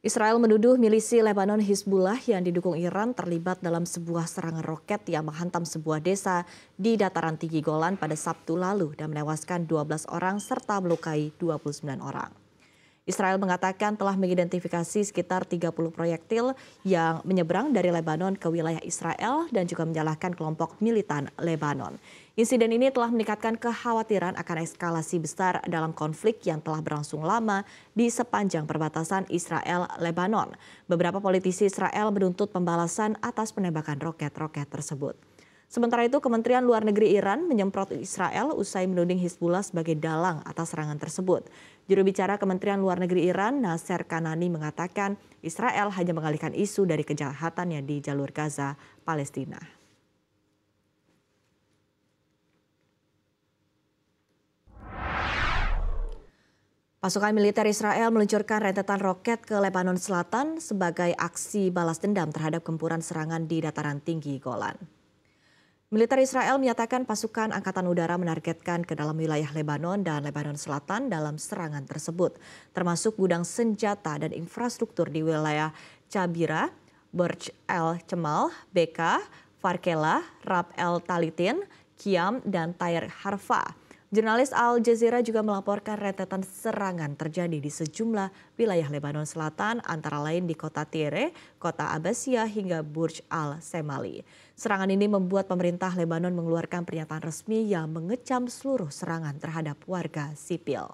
Israel menuduh milisi Lebanon Hizbullah yang didukung Iran terlibat dalam sebuah serangan roket yang menghantam sebuah desa di dataran tinggi Golan pada Sabtu lalu dan menewaskan 12 orang serta melukai 29 orang. Israel mengatakan telah mengidentifikasi sekitar 30 proyektil yang menyeberang dari Lebanon ke wilayah Israel dan juga menyalahkan kelompok militan Lebanon. Insiden ini telah meningkatkan kekhawatiran akan eskalasi besar dalam konflik yang telah berlangsung lama di sepanjang perbatasan Israel-Lebanon. Beberapa politisi Israel menuntut pembalasan atas penembakan roket-roket tersebut. Sementara itu, Kementerian Luar Negeri Iran menyemprot Israel usai menuding Hizbullah sebagai dalang atas serangan tersebut. Juru bicara Kementerian Luar Negeri Iran, Nasser Kanani, mengatakan Israel hanya mengalihkan isu dari kejahatannya di jalur Gaza, Palestina. Pasukan militer Israel meluncurkan rentetan roket ke Lebanon Selatan sebagai aksi balas dendam terhadap gempuran serangan di dataran tinggi Golan. Militer Israel menyatakan pasukan Angkatan Udara menargetkan ke dalam wilayah Lebanon dan Lebanon Selatan dalam serangan tersebut, termasuk gudang senjata dan infrastruktur di wilayah Cabira, Burj El Cemal, Beka, Farkela, Rab El Talitin, Kiam, dan Tair Harfa. Jurnalis Al Jazeera juga melaporkan rentetan serangan terjadi di sejumlah wilayah Lebanon Selatan, antara lain di kota Tire, kota Abbasiyah, hingga Burj Al Semali. Serangan ini membuat pemerintah Lebanon mengeluarkan pernyataan resmi yang mengecam seluruh serangan terhadap warga sipil.